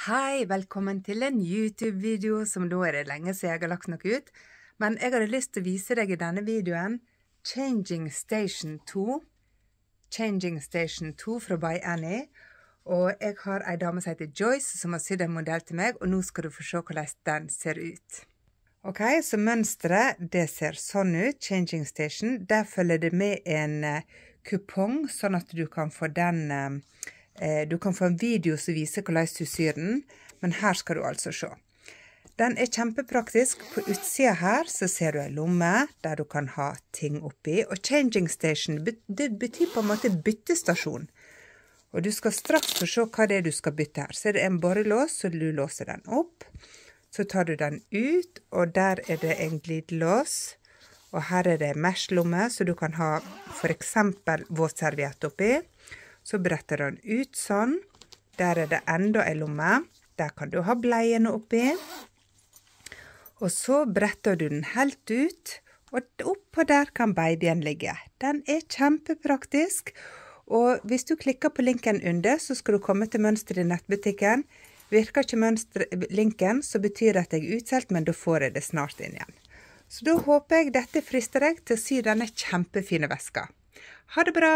Hei, velkommen til en YouTube-video som da er det lenge siden jeg har lagt noe ut. Men jeg hadde lyst til å vise deg i denne videoen Changing Station 2. Changing Station 2 fra By Annie. Og jeg har ei dame som heter Joyce som har sydd en modell til meg, og nå skal du få se hvordan den ser ut. Ok, så mønsteret det ser sånn ut, Changing Station. Der følger det med en eh, kupong, sånn at du kan få den eh, Eh, du kan få en video som viser hvordan du syr den, men her skal du altså se. Den er kjempepraktisk. På utsida her så ser du ei lomme der du kan ha ting oppi. Og changing station det betyr på en måte byttestasjon. Og du skal straks få se hva det er du skal bytte her. Så er det en borrelås, så du låser den opp. Så tar du den ut, og der er det en glidelås. Og her er det mesh-lomme, så du kan ha f.eks. våtserviett oppi. Så bretter du den ut sånn. Der er det enda ei lomme. Der kan du ha bleiene oppi. Og så bretter du den helt ut, og oppå der kan babyen ligge. Den er kjempepraktisk. Og hvis du klikker på linken under, så skal du komme til mønsteret i nettbutikken. Virker ikke mønster, linken, så betyr det at jeg er utsolgt, men da får jeg det snart inn igjen. Så da håper jeg dette frister deg til å sy denne kjempefine veska. Ha det bra!